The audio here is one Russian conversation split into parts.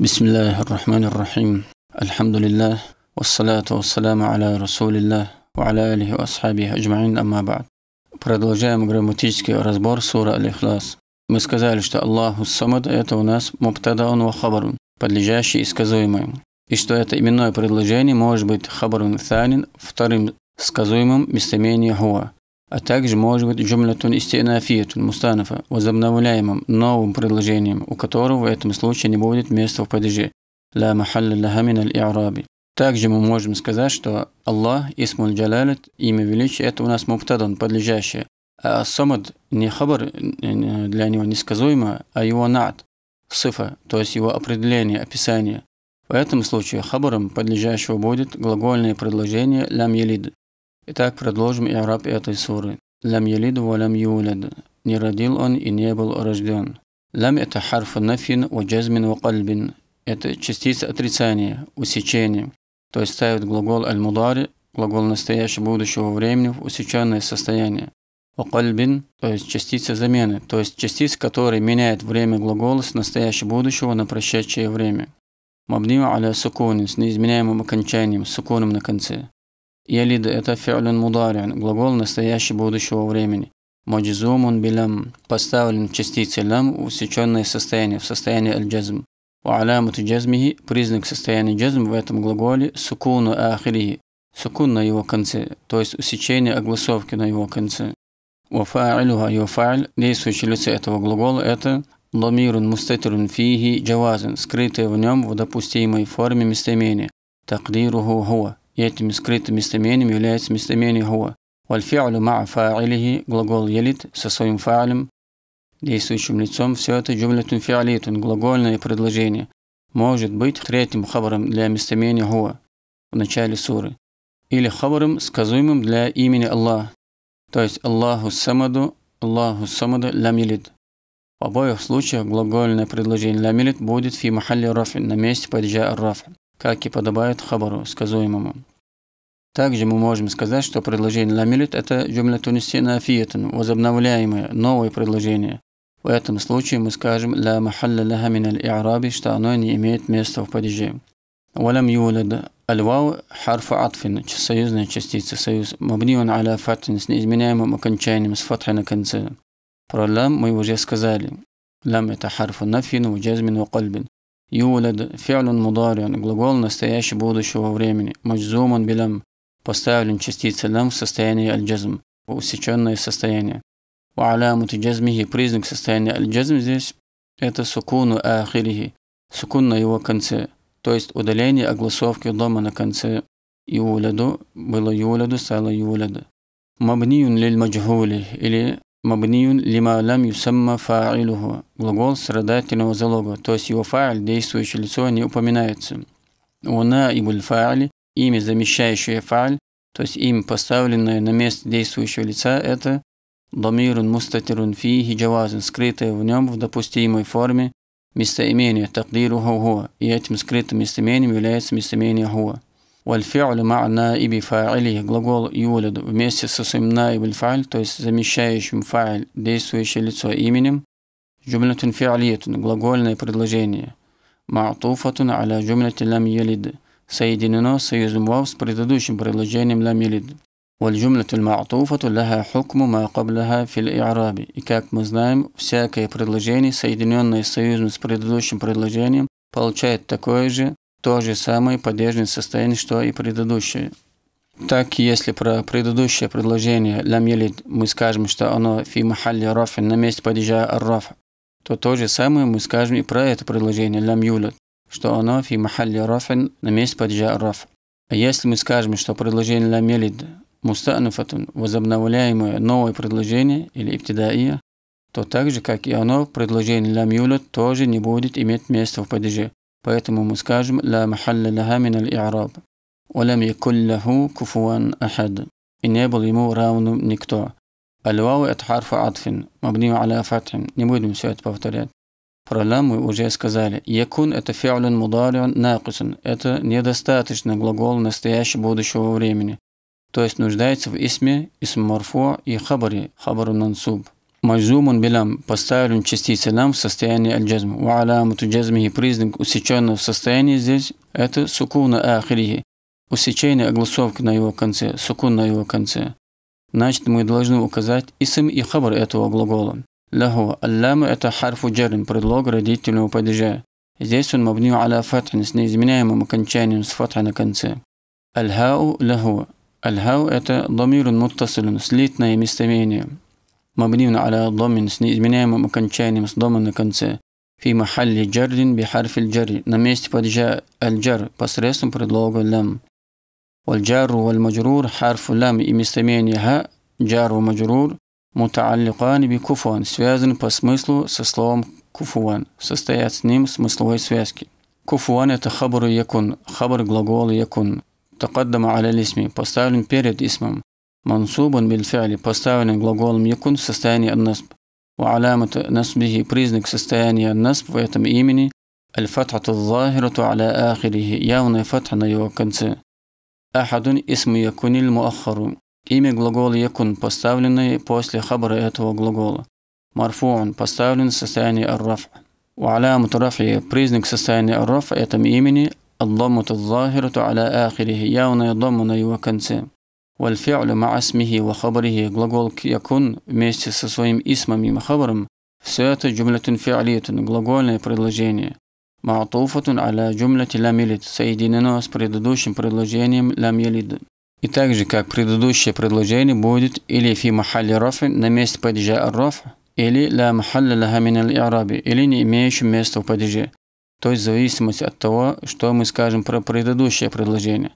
بسم الله الرحمن الرحيم الحمد لله والصلاة والسلام على رسول الله وعلى آله وأصحابه أجمعين أما بعد Продолжаем грамматический разбор сура Аль-Ихлас. Мы сказали, что Аллаху Самад – это у нас мубтадаун ва хабарун, подлежащий сказуемому. И что это именное предложение может быть хабарун танин, вторым сказуемым местоимение хуа. А также может быть джумлятун истинафиятун мустанафа, возобновляемым новым предложением, у которого в этом случае не будет места в падеже. Ла махалля лахамин аль-и'раби. Также мы можем сказать, что Аллах, Исмуль Джалалит, имя величия, это у нас муптадан, подлежащее. А самад не хабар э, для него несказуемо, а его над, сифа, то есть его определение, описание. В этом случае хабаром подлежащего будет глагольное предложение лям елид, Итак, продолжим ираб этой суры. Лам ялид ва лам юлад. Не родил он и не был рожден. Лам – это харф нафин, ва джазмин, ва кальбин. Это частица отрицания, усечения. То есть ставит глагол аль-мудари, глагол настоящего будущего времени в усеченное состояние. Ва кальбин, то есть частица замены, то есть частица, которая меняет время глагола с настоящего будущего на прошедшее время. Мабнима аля сукунин с неизменяемым окончанием, с сукуном на конце. Ялид – это фиалюн мударин, глагол настоящего будущего времени. Маджзумун билям – поставлен в частице лям в усеченное состояние, в состоянии аль-джазм. Уалямут джазмихи – признак состояния джазм в этом глаголе сукуну ахирихи – сукун на его конце, то есть усечение огласовки на его конце. у Уфа'илюха юфа'иль – действующее лицо этого глагола – это ламирун мустатирун фихи джавазин, скрытое в нем в допустимой форме местоимения. Такдируху хуа и этим скрытым местоимением является местоимение «хуа». «Вальфиалю ма'а фа'илихи» – глагол «елит» со своим фа'алем, действующим лицом. Все это джумлятун фиалитун – глагольное предложение. Может быть третьим хабаром для местоимения «хуа» в начале суры. Или хабаром, сказуемым для имени Аллах. То есть «Аллаху самаду», «Аллаху самаду ламилит. В обоих случаях глагольное предложение ламилит будет «фи махалли рафин» на месте падежа «рафин» как и подобает хабару, сказуемому. Также мы можем сказать, что предложение «ламилит» – это джумля тунисия нафиятун, возобновляемое, новое предложение. В этом случае мы скажем «ла махалля лаха мин аль-и'раби», что оно не имеет места в падеже. «Валям юлад» – «аль-вау» – харфа атфин, союзная частица, союз, мабниун аля фатин, с неизменяемым окончанием, с фатхой на конце. Про «лам» мы уже сказали. «Лам» – это харфу нафин, джазмин, кальбин. Юлед фиалюн мудариан, глагол настоящего будущего времени. Маджзуман билям – поставлен частицей лям в состоянии аль-джазм, усеченное состояние. Уалямут джазмихи – признак состояния аль-джазм здесь – это сукуну ахирихи, сукун на его конце, то есть удаление огласовки дома на конце юледу было юледу стало юледу. Мабниюн лиль маджхули или мабниюн лима лям юсамма фа'илюху. Глагол страдательного залога, то есть его фа'иль, действующее лицо, не упоминается. Уна ибуль фа'или, имя, замещающее фа'иль, то есть им поставленное на место действующего лица, это дамирун мустатирун фихи джавазин, скрытое в нем в допустимой форме местоимение такдиру хуа, и этим скрытым местоимением является местоимение хуа. Вальфиалю ма наиби фа'или. Глагол юлид вместе со своим наиб фа'иль, то есть замещающим файл, действующее лицо именем. Джумлятун фи'алиятун. Глагольное предложение. Ма'туфатун аля джумляти лам елид. Соединено союзом вав с предыдущим предложением лам елид. والجملة المعطوفة لها حكم ما قبلها في الإعراب. И как мы знаем, всякое предложение, соединенное союзом с предыдущим предложением, получает такое же то же самое поддерживает состояние, что и предыдущее. Так, если про предыдущее предложение «лям мы скажем, что оно «фи махалли рафин» на месте падежа роф, то то же самое мы скажем и про это предложение «лям что оно «фи махалли рафин» на месте падежа роф. А если мы скажем, что предложение «лям елид» мустануфатун, возобновляемое новое предложение или ибтидаия, то так же, как и оно, предложение «лям тоже не будет иметь места в падеже. поэтому мы скажем «Ла махалля лаха мин аль-и'раб» «Валям якуль лаху куфуан ахад» и не был ему равным никто. Аль-вау – это харфа атфин, мабнию аля фатхин. Не будем все это повторять. Про лам мы уже сказали. Якун – это фиален мударион накусан. Это недостаточно глагол настоящего будущего времени. То есть нуждается в исме, исм марфу и хабаре, хабару мансуб. маджзум билям поставлен частицы нам в состоянии аль-джазм. Ва алямуту джазмихи признак усеченного в состоянии здесь – это сукуна ахрихи, усечение огласовки на его конце, сукун на его конце. Значит, мы должны указать исм и хабар этого глагола. Ляху аллама – это харфу джарин, предлог родительного падежа. Здесь он мабню аля фатхин с неизменяемым окончанием с фатха на конце. Аль-хау ляху. Аль-хау – это домирун муттасилун, слитное местоимение. مبني على ضم سني إزمني ممكن شاني مصدوم نكنسة في محل جر بحرف الجر نميست جاء الجر بس رسم بردلوغ لم والجار والمجرور حرف لم إمي سميني جار ومجرور متعلقان بكفوان سوازن بسمسلو سسلوم كفوان سستيات سنيم سمسلوي سوازكي كفوان يتخبر يكون خبر غلغول يكون تقدم على الاسم بستايلن перед اسمم منصوب بالفعل поставлен глаголом يكون в состоянии النصب وعلامة نصبه признак состояния النصب в этом имени الفتحة الظاهرة على آخره явная فتح на его конце. أحد اسم يكون المؤخر имя глагола يكون поставленное после хабра этого глагола. مرفوع поставлен в состоянии «арраф». وعلامة رفعه признак состояния «арраф» этом имени الضمة الظاهرة على آخره явная ضمة на его конце. Вальфиалю маасмихи ва хабарихи глагол якун вместе со своим исмом и хабаром все это джумлятун фиалитун, глагольное предложение. Маатуфатун аля джумляти ламилит соединено с предыдущим предложением лямилид. И также как предыдущее предложение будет или фи махалли рафи на месте падежа ар или ла махалля лаха минал аль-араби, или не имеющим места в падеже. То есть в зависимости от того, что мы скажем про предыдущее предложение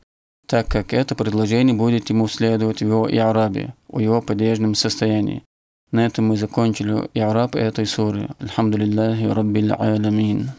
так как это предложение будет ему следовать в его Ярабе, в его подвижном состоянии. На этом мы закончили Яраб этой суры. Алхамдулиллахи Раббиль Аламин.